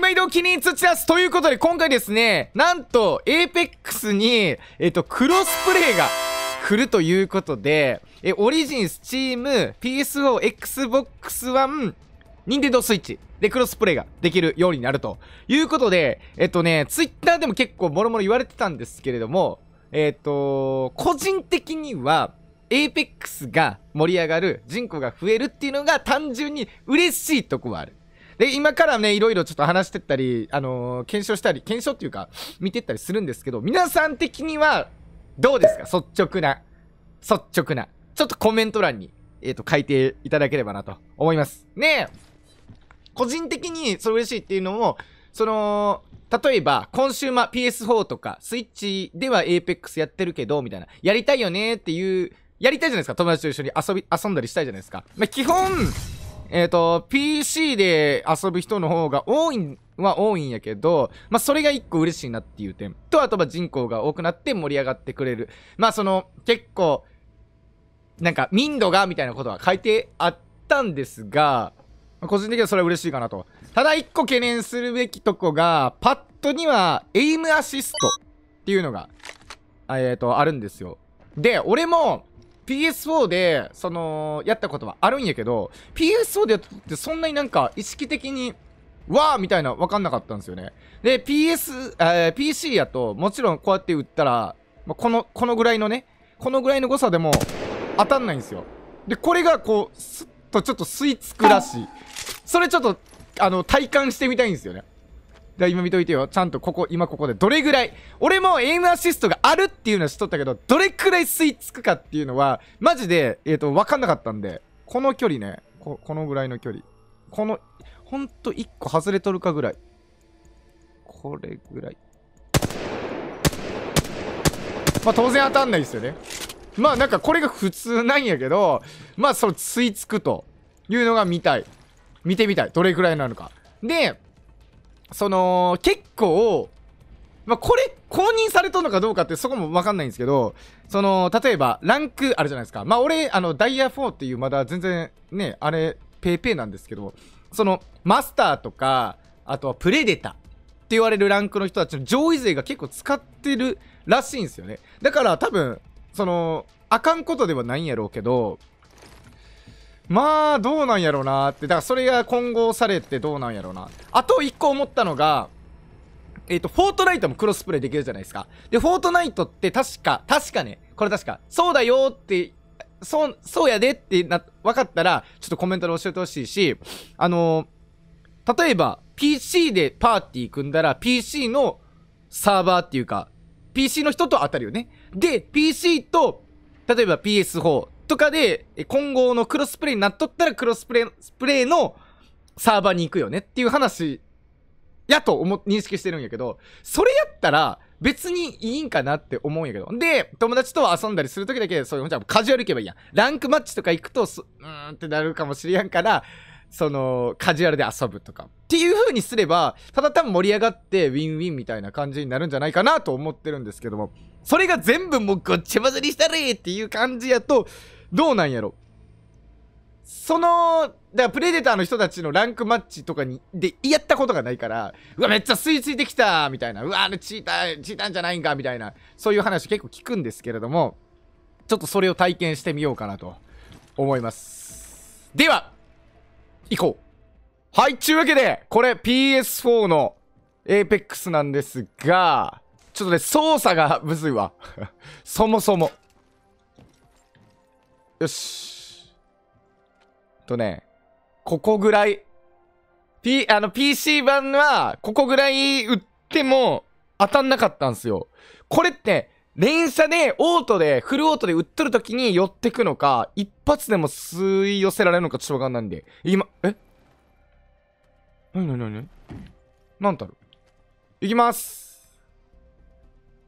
毎度気に土す。ということで、今回ですね、なんと、エ p ペックスに、えっと、クロスプレイが来るということで、え、オリジン、スチーム、PSO、Xbox One、Nintendo Switch でクロスプレイができるようになるということで、えっとね、ツイッターでも結構もろもろ言われてたんですけれども、えっと、個人的には、エイペックスが盛り上がる、人口が増えるっていうのが単純に嬉しいとこはある。で、今からね、いろいろちょっと話してったり、あのー、検証したり、検証っていうか、見てったりするんですけど、皆さん的には、どうですか率直な。率直な。ちょっとコメント欄に、えっ、ー、と、書いていただければなと思います。ねえ、個人的にそれ嬉しいっていうのも、その、例えば、コンシューマー PS4 とか、スイッチでは Apex やってるけど、みたいな、やりたいよねっていう、やりたいじゃないですか、友達と一緒に遊び、遊んだりしたいじゃないですか。まあ、基本、えっ、ー、と、PC で遊ぶ人の方が多いん、は多いんやけど、まあ、それが一個嬉しいなっていう点。と、あとは人口が多くなって盛り上がってくれる。まあ、その、結構、なんか、民度が、みたいなことは書いてあったんですが、個人的にはそれは嬉しいかなと。ただ一個懸念するべきとこが、パッドには、エイムアシストっていうのが、えっ、ー、と、あるんですよ。で、俺も、PS4 で、その、やったことはあるんやけど、PS4 でやってそんなになんか意識的に、わーみたいなわかんなかったんですよね。で、PS、えー、PC やと、もちろんこうやって打ったら、まあ、この、このぐらいのね、このぐらいの誤差でも当たんないんですよ。で、これがこう、すっとちょっと吸い付くらしい。それちょっと、あの、体感してみたいんですよね。だ今見といてよ。ちゃんとここ、今ここでどれぐらい、俺もエイムアシストがあるっていうのは知っとったけど、どれくらい吸い付くかっていうのは、マジで、えっ、ー、と、わかんなかったんで、この距離ね、こ、このぐらいの距離。この、ほんと1個外れとるかぐらい。これぐらい。まあ当然当たんないですよね。まあなんかこれが普通なんやけど、まあその吸い付くというのが見たい。見てみたい。どれぐらいなのか。で、その、結構、まあ、これ、公認されとんのかどうかってそこもわかんないんですけど、その、例えば、ランクあるじゃないですか。まあ、俺、あの、ダイヤ4っていう、まだ全然、ね、あれ、ペーペーなんですけど、その、マスターとか、あとはプレデターって言われるランクの人たちの上位勢が結構使ってるらしいんですよね。だから、多分、その、あかんことではないんやろうけど、まあ、どうなんやろうなって。だからそれが混合されてどうなんやろうな。あと1個思ったのが、えっ、ー、と、フォートナイトもクロスプレイできるじゃないですか。で、フォートナイトって確か、確かね、これ確か、そうだよって、そう、そうやでってな、分かったら、ちょっとコメントで教えてほしいし、あのー、例えば、PC でパーティー組んだら、PC のサーバーっていうか、PC の人と当たるよね。で、PC と、例えば PS4 ト化で、混合のクロスプレイになっとったらクロスプレイ、プレイのサーバーに行くよねっていう話、やと思、認識してるんやけど、それやったら、別にいいんかなって思うんやけど。で、友達と遊んだりするときだけ、そういう、じゃカジュアル行けばいいやん。ランクマッチとか行くと、うーんってなるかもしれんから、その、カジュアルで遊ぶとか。っていう風にすれば、ただ単盛り上がって、ウィンウィンみたいな感じになるんじゃないかなと思ってるんですけども、それが全部もうごっちゃ混ぜにしたれっていう感じやと、どうなんやろその、だからプレデターの人たちのランクマッチとかに、で、やったことがないから、うわ、めっちゃ吸い付いてきたみたいな、うわ、あれチーター、チーターじゃないんかみたいな、そういう話結構聞くんですけれども、ちょっとそれを体験してみようかなと思います。では、行こう。はい、ちゅうわけで、これ PS4 の Apex なんですが、ちょっとね、操作が むずいわ。そもそも。よし。とね、ここぐらい。P、あの、PC 版は、ここぐらい売っても、当たんなかったんすよ。これって、連鎖で、オートで、フルオートで売っとる時に寄ってくのか、一発でも吸い寄せられるのかちょっとわかんないんで。今、えなになになになんだろういきます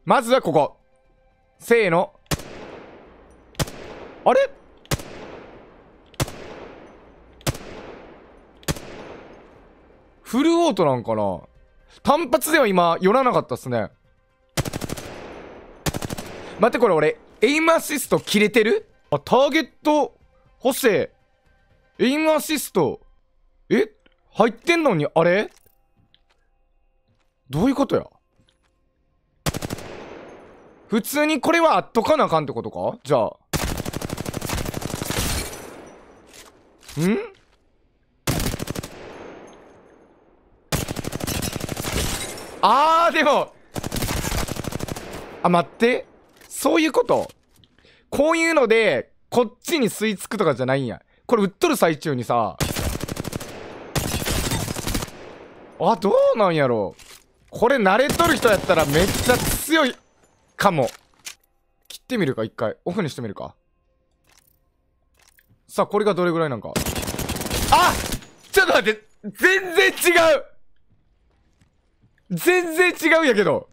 まずはここせーのあれフルオートなんかな単発では今、寄らなかったっすね。待って、これ俺、エイムアシスト切れてるあ、ターゲット、補正、エイムアシスト、え入ってんのに、あれどういうことや普通にこれはあっとかなあかんってことかじゃあ。んあー、でも。あ、待って。そういうことこういうので、こっちに吸い付くとかじゃないんや。これ、売っとる最中にさ。あ、どうなんやろこれ慣れとる人やったらめっちゃ強いかも。切ってみるか、一回。オフにしてみるか。さあ、これがどれぐらいなんか。あちょっと待って全然違う全然違うんやけど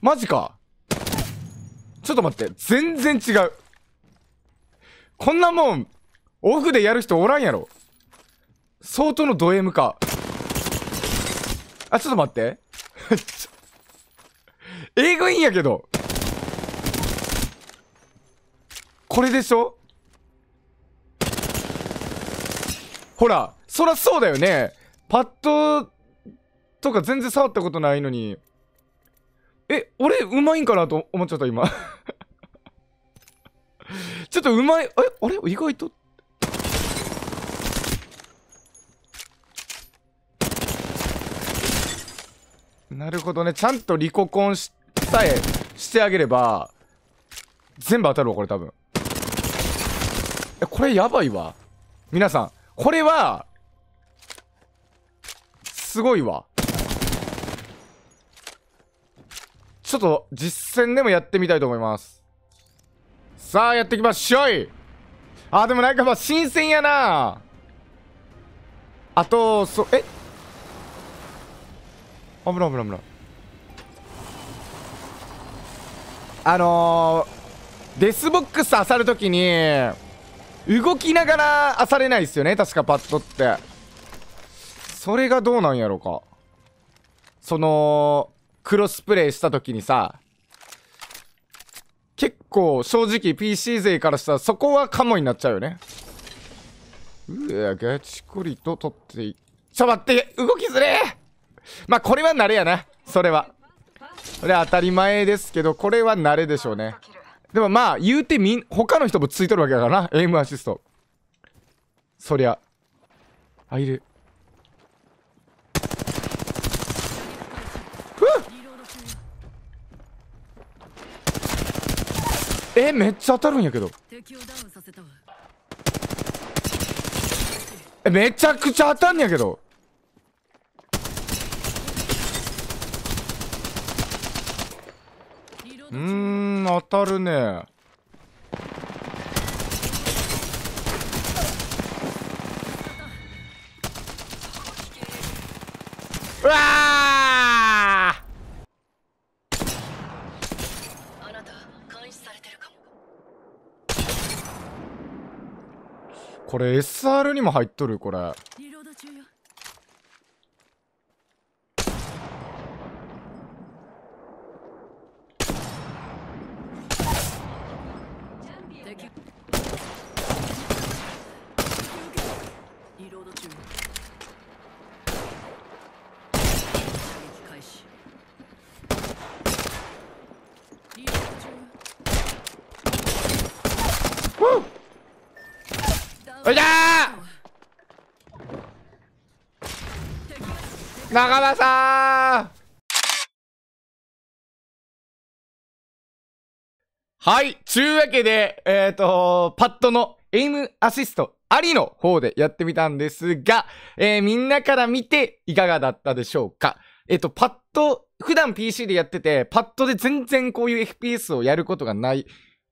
マジかちょっと待って、全然違う。こんなもん、オフでやる人おらんやろ。相当のド M か。あ、ちょっと待って。英語いいんやけど。これでしょほら、そらそうだよね。パッドとか全然触ったことないのに。え、俺、うまいんかなと思っちゃった、今。ちょっとうまい、え、あれ意外と。なるほどね。ちゃんとリココンしさえしてあげれば、全部当たるわ、これ多分。え、これやばいわ。皆さん、これは、すごいわ。ちょっと実戦でもやってみたいと思います。さあ、やっていきましょいあ、でもなんかまあ新鮮やなあと、そ、え危ない危ない危ない。あのー、デスボックス漁るときに、動きながら漁されないですよね確かパッドってそれがどうなんやろかそのクロスプレイした時にさ結構正直 PC 勢からしたらそこはカモになっちゃうよねうわガチコリと取っていちょ待って動きずれまあこれは慣れやなそれはそれは当たり前ですけどこれは慣れでしょうねでもまあ、言うてみん、他の人もついとるわけだからな。エイムアシスト。そりゃ。あ、いる。えめっちゃ当たるんやけどえめちゃくちゃ当たんやけどうん当たるねうわあなた監視されてるかもこれ SR にも入っとるこれおいだー仲間さんはい。ちゅうわけで、えっ、ー、と、パッドのエイムアシストありの方でやってみたんですが、えー、みんなから見ていかがだったでしょうかえっ、ー、と、パッド、普段 PC でやってて、パッドで全然こういう FPS をやることがない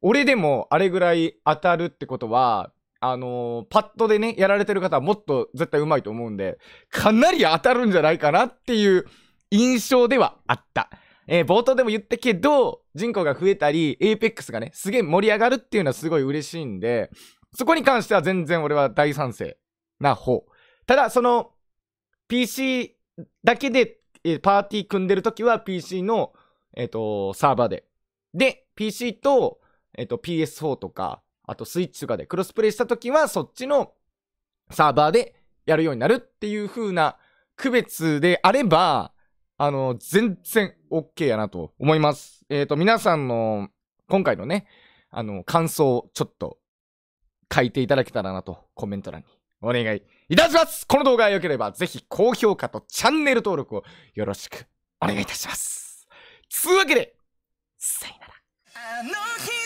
俺でもあれぐらい当たるってことは、あのー、パッドでね、やられてる方はもっと絶対上手いと思うんで、かなり当たるんじゃないかなっていう印象ではあった。えー、冒頭でも言ったけど、人口が増えたり、apex がね、すげえ盛り上がるっていうのはすごい嬉しいんで、そこに関しては全然俺は大賛成な方。ただ、その、PC だけで、えー、パーティー組んでるときは PC の、えっ、ー、と、サーバーで。で、PC と、えっと、PS4 とか、あとスイッチとかでクロスプレイした時は、そっちのサーバーでやるようになるっていう風な区別であれば、あの、全然 OK やなと思います。えっ、ー、と、皆さんの今回のね、あの、感想ちょっと書いていただけたらなとコメント欄にお願いいたしますこの動画が良ければぜひ高評価とチャンネル登録をよろしくお願いいたしますつうわけで、さよなら。